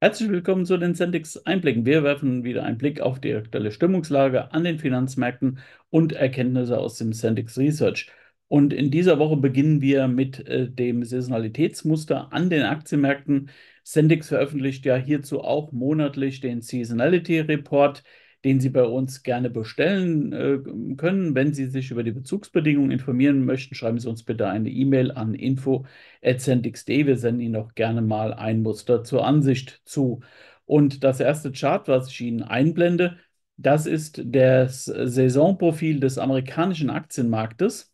Herzlich willkommen zu den Centix Einblicken. Wir werfen wieder einen Blick auf die aktuelle Stimmungslage an den Finanzmärkten und Erkenntnisse aus dem Centix Research. Und in dieser Woche beginnen wir mit äh, dem Saisonalitätsmuster an den Aktienmärkten. Sendix veröffentlicht ja hierzu auch monatlich den Seasonality Report den Sie bei uns gerne bestellen äh, können. Wenn Sie sich über die Bezugsbedingungen informieren möchten, schreiben Sie uns bitte eine E-Mail an info.sendix.de. Wir senden Ihnen auch gerne mal ein Muster zur Ansicht zu. Und das erste Chart, was ich Ihnen einblende, das ist das Saisonprofil des amerikanischen Aktienmarktes.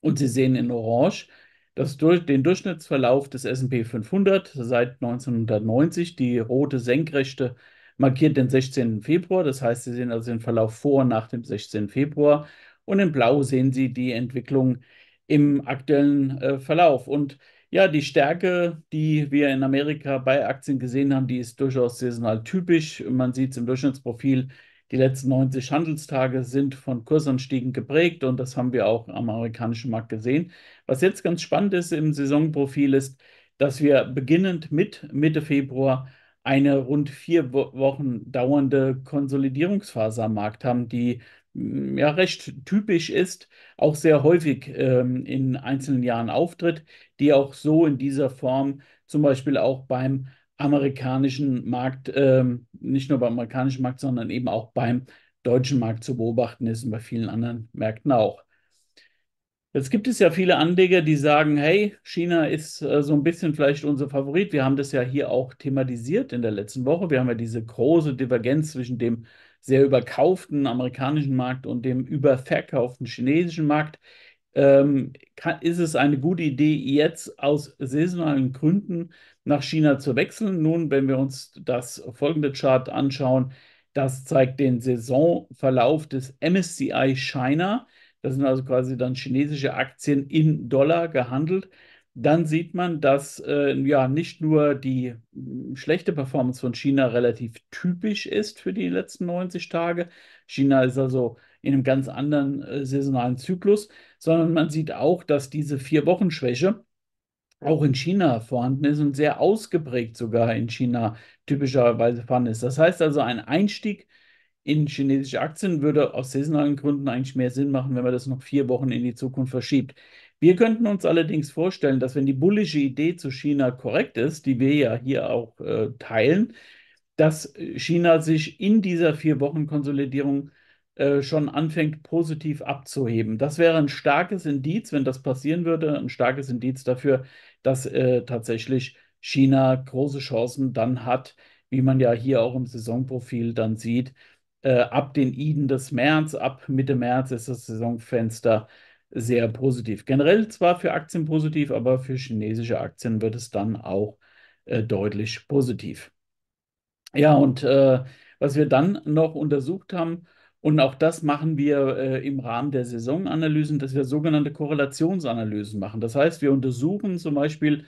Und Sie sehen in Orange das, den Durchschnittsverlauf des SP 500 seit 1990, die rote senkrechte markiert den 16. Februar. Das heißt, Sie sehen also den Verlauf vor und nach dem 16. Februar. Und in Blau sehen Sie die Entwicklung im aktuellen äh, Verlauf. Und ja, die Stärke, die wir in Amerika bei Aktien gesehen haben, die ist durchaus saisonal typisch. Man sieht es im Durchschnittsprofil, die letzten 90 Handelstage sind von Kursanstiegen geprägt und das haben wir auch am amerikanischen Markt gesehen. Was jetzt ganz spannend ist im Saisonprofil ist, dass wir beginnend mit Mitte Februar eine rund vier Wochen dauernde Konsolidierungsphase am Markt haben, die mm, ja recht typisch ist, auch sehr häufig ähm, in einzelnen Jahren auftritt, die auch so in dieser Form zum Beispiel auch beim amerikanischen Markt, ähm, nicht nur beim amerikanischen Markt, sondern eben auch beim deutschen Markt zu beobachten ist und bei vielen anderen Märkten auch. Jetzt gibt es ja viele Anleger, die sagen, hey, China ist äh, so ein bisschen vielleicht unser Favorit. Wir haben das ja hier auch thematisiert in der letzten Woche. Wir haben ja diese große Divergenz zwischen dem sehr überkauften amerikanischen Markt und dem überverkauften chinesischen Markt. Ähm, kann, ist es eine gute Idee, jetzt aus saisonalen Gründen nach China zu wechseln? Nun, wenn wir uns das folgende Chart anschauen, das zeigt den Saisonverlauf des MSCI China. Das sind also quasi dann chinesische Aktien in Dollar gehandelt. Dann sieht man, dass äh, ja nicht nur die hm, schlechte Performance von China relativ typisch ist für die letzten 90 Tage. China ist also in einem ganz anderen äh, saisonalen Zyklus, sondern man sieht auch, dass diese Vier-Wochen-Schwäche auch in China vorhanden ist und sehr ausgeprägt sogar in China typischerweise vorhanden ist. Das heißt also, ein Einstieg in chinesische Aktien würde aus saisonalen Gründen eigentlich mehr Sinn machen, wenn man das noch vier Wochen in die Zukunft verschiebt. Wir könnten uns allerdings vorstellen, dass wenn die bullische Idee zu China korrekt ist, die wir ja hier auch äh, teilen, dass äh, China sich in dieser vier Wochen Konsolidierung äh, schon anfängt positiv abzuheben. Das wäre ein starkes Indiz, wenn das passieren würde, ein starkes Indiz dafür, dass äh, tatsächlich China große Chancen dann hat, wie man ja hier auch im Saisonprofil dann sieht, äh, ab den Iden des März, ab Mitte März ist das Saisonfenster sehr positiv. Generell zwar für Aktien positiv, aber für chinesische Aktien wird es dann auch äh, deutlich positiv. Ja, und äh, was wir dann noch untersucht haben, und auch das machen wir äh, im Rahmen der Saisonanalysen, dass wir sogenannte Korrelationsanalysen machen. Das heißt, wir untersuchen zum Beispiel,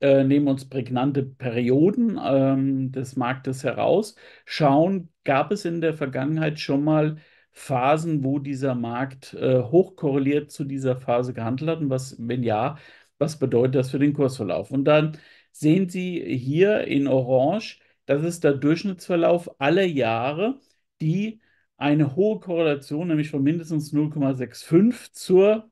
äh, nehmen uns prägnante Perioden ähm, des Marktes heraus, schauen, gab es in der Vergangenheit schon mal Phasen, wo dieser Markt äh, hochkorreliert zu dieser Phase gehandelt hat? Und was, wenn ja, was bedeutet das für den Kursverlauf? Und dann sehen Sie hier in Orange, das ist der Durchschnittsverlauf aller Jahre, die eine hohe Korrelation, nämlich von mindestens 0,65 zur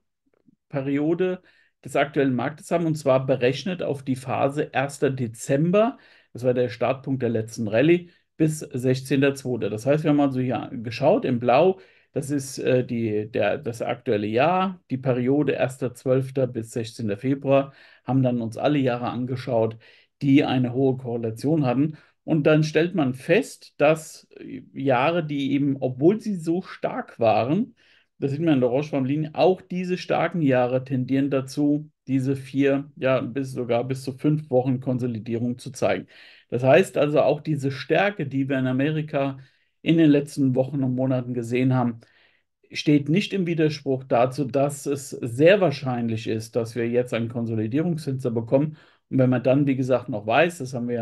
Periode des aktuellen Marktes haben, und zwar berechnet auf die Phase 1. Dezember, das war der Startpunkt der letzten Rallye, bis 16.02. Das heißt, wir haben also hier geschaut, im Blau, das ist äh, die, der, das aktuelle Jahr, die Periode 1.12. bis 16. Februar, haben dann uns alle Jahre angeschaut, die eine hohe Korrelation hatten. Und dann stellt man fest, dass äh, Jahre, die eben, obwohl sie so stark waren, das sieht man in der Roche-Formlinie, auch diese starken Jahre tendieren dazu, diese vier, ja, bis sogar bis zu fünf Wochen Konsolidierung zu zeigen. Das heißt also auch diese Stärke, die wir in Amerika in den letzten Wochen und Monaten gesehen haben, steht nicht im Widerspruch dazu, dass es sehr wahrscheinlich ist, dass wir jetzt einen Konsolidierungsfenster bekommen. Und wenn man dann, wie gesagt, noch weiß, das haben wir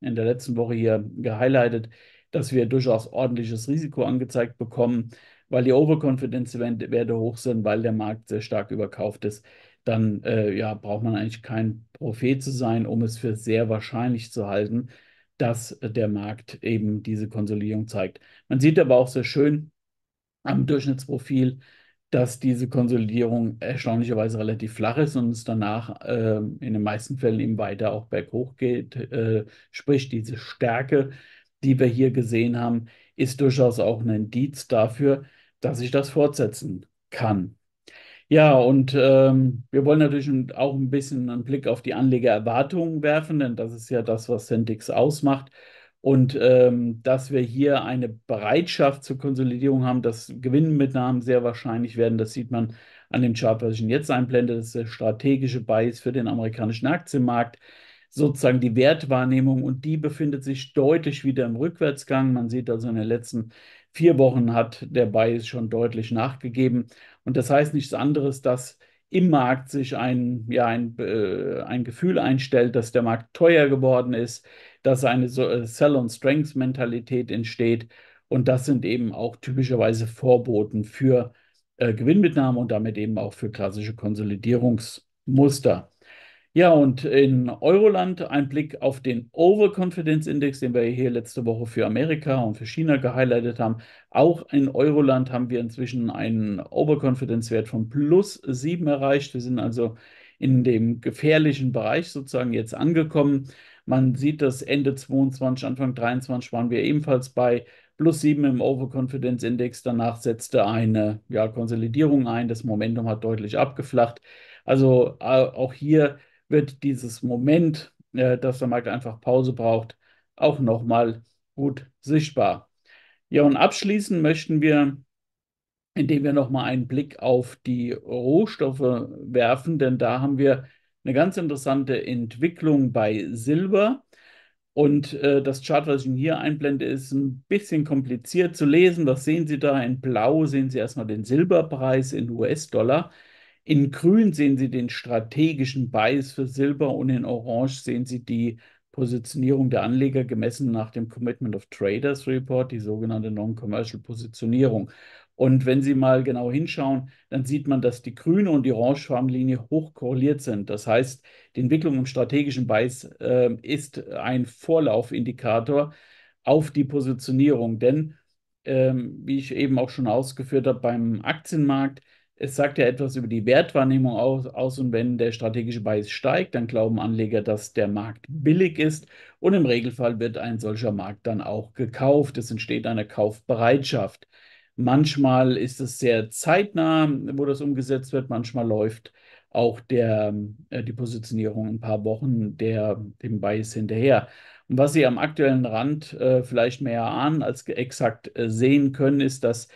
in der letzten Woche hier gehighlightet, dass wir durchaus ordentliches Risiko angezeigt bekommen, weil die Overconfidence-Werte hoch sind, weil der Markt sehr stark überkauft ist, dann äh, ja, braucht man eigentlich kein Prophet zu sein, um es für sehr wahrscheinlich zu halten, dass äh, der Markt eben diese Konsolidierung zeigt. Man sieht aber auch sehr schön am Durchschnittsprofil, dass diese Konsolidierung erstaunlicherweise relativ flach ist und es danach äh, in den meisten Fällen eben weiter auch berghoch geht. Äh, sprich, diese Stärke, die wir hier gesehen haben, ist durchaus auch ein Indiz dafür, dass sich das fortsetzen kann. Ja, und ähm, wir wollen natürlich auch ein bisschen einen Blick auf die Anlegererwartungen werfen, denn das ist ja das, was Sendix ausmacht. Und ähm, dass wir hier eine Bereitschaft zur Konsolidierung haben, dass Gewinnmitnahmen sehr wahrscheinlich werden, das sieht man an dem Chart, was ich Ihnen jetzt einblende. Das ist der strategische Bias für den amerikanischen Aktienmarkt. Sozusagen die Wertwahrnehmung und die befindet sich deutlich wieder im Rückwärtsgang. Man sieht also in den letzten vier Wochen hat der Buy schon deutlich nachgegeben. Und das heißt nichts anderes, dass im Markt sich ein, ja, ein, äh, ein Gefühl einstellt, dass der Markt teuer geworden ist, dass eine so äh, Sell- on strength mentalität entsteht. Und das sind eben auch typischerweise Vorboten für äh, Gewinnmitnahmen und damit eben auch für klassische Konsolidierungsmuster. Ja, und in Euroland ein Blick auf den Overconfidence Index, den wir hier letzte Woche für Amerika und für China gehighlightet haben. Auch in Euroland haben wir inzwischen einen Overconfidence-Wert von plus sieben erreicht. Wir sind also in dem gefährlichen Bereich sozusagen jetzt angekommen. Man sieht, dass Ende 22, Anfang 23 waren wir ebenfalls bei plus sieben im Overconfidence Index. Danach setzte eine ja, Konsolidierung ein. Das Momentum hat deutlich abgeflacht. Also äh, auch hier wird dieses Moment, äh, dass der Markt einfach Pause braucht, auch nochmal gut sichtbar. Ja, und abschließend möchten wir, indem wir nochmal einen Blick auf die Rohstoffe werfen, denn da haben wir eine ganz interessante Entwicklung bei Silber. Und äh, das Chart, was ich Ihnen hier einblende, ist ein bisschen kompliziert zu lesen. Was sehen Sie da? In Blau sehen Sie erstmal den Silberpreis in US-Dollar. In Grün sehen Sie den strategischen Bias für Silber und in Orange sehen Sie die Positionierung der Anleger gemessen nach dem Commitment of Traders Report, die sogenannte Non-Commercial Positionierung. Und wenn Sie mal genau hinschauen, dann sieht man, dass die grüne und die orange Linie hoch korreliert sind. Das heißt, die Entwicklung im strategischen Bias äh, ist ein Vorlaufindikator auf die Positionierung. Denn, ähm, wie ich eben auch schon ausgeführt habe, beim Aktienmarkt es sagt ja etwas über die Wertwahrnehmung aus, aus, und wenn der strategische Bias steigt, dann glauben Anleger, dass der Markt billig ist und im Regelfall wird ein solcher Markt dann auch gekauft. Es entsteht eine Kaufbereitschaft. Manchmal ist es sehr zeitnah, wo das umgesetzt wird. Manchmal läuft auch der, äh, die Positionierung ein paar Wochen der, dem Bias hinterher. Und was Sie am aktuellen Rand äh, vielleicht mehr ahnen als exakt äh, sehen können, ist, dass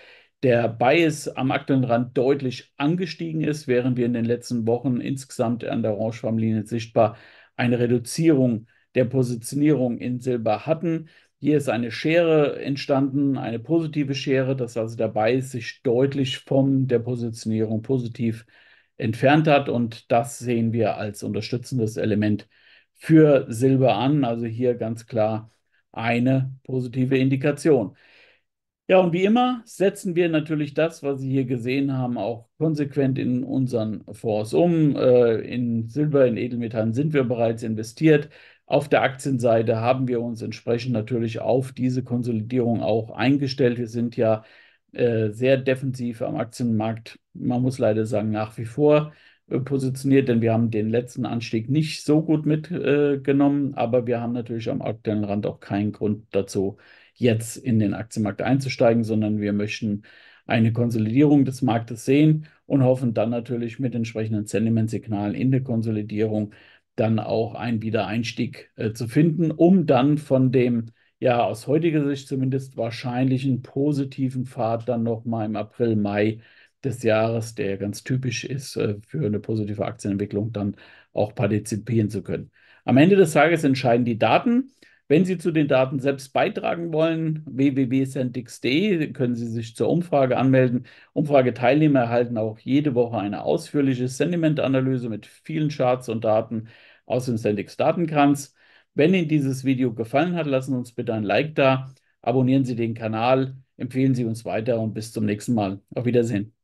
der Bias am aktuellen Rand deutlich angestiegen ist, während wir in den letzten Wochen insgesamt an der Orange-Familie sichtbar eine Reduzierung der Positionierung in Silber hatten. Hier ist eine Schere entstanden, eine positive Schere, dass also der Bias sich deutlich von der Positionierung positiv entfernt hat und das sehen wir als unterstützendes Element für Silber an. Also hier ganz klar eine positive Indikation. Ja, und wie immer setzen wir natürlich das, was Sie hier gesehen haben, auch konsequent in unseren Fonds um. Äh, in Silber, in Edelmetallen sind wir bereits investiert. Auf der Aktienseite haben wir uns entsprechend natürlich auf diese Konsolidierung auch eingestellt. Wir sind ja äh, sehr defensiv am Aktienmarkt, man muss leider sagen, nach wie vor. Äh, positioniert, denn wir haben den letzten Anstieg nicht so gut mitgenommen, äh, aber wir haben natürlich am aktuellen Rand auch keinen Grund dazu, jetzt in den Aktienmarkt einzusteigen, sondern wir möchten eine Konsolidierung des Marktes sehen und hoffen dann natürlich mit entsprechenden Sentimentsignalen in der Konsolidierung dann auch einen Wiedereinstieg äh, zu finden, um dann von dem ja aus heutiger Sicht zumindest wahrscheinlichen positiven Pfad dann nochmal im April, Mai des Jahres, der ganz typisch ist äh, für eine positive Aktienentwicklung, dann auch partizipieren zu können. Am Ende des Tages entscheiden die Daten. Wenn Sie zu den Daten selbst beitragen wollen, www.sendix.de können Sie sich zur Umfrage anmelden. Umfrageteilnehmer erhalten auch jede Woche eine ausführliche Sentimentanalyse mit vielen Charts und Daten aus dem Sendix Datenkranz. Wenn Ihnen dieses Video gefallen hat, lassen Sie uns bitte ein Like da, abonnieren Sie den Kanal, empfehlen Sie uns weiter und bis zum nächsten Mal. Auf Wiedersehen.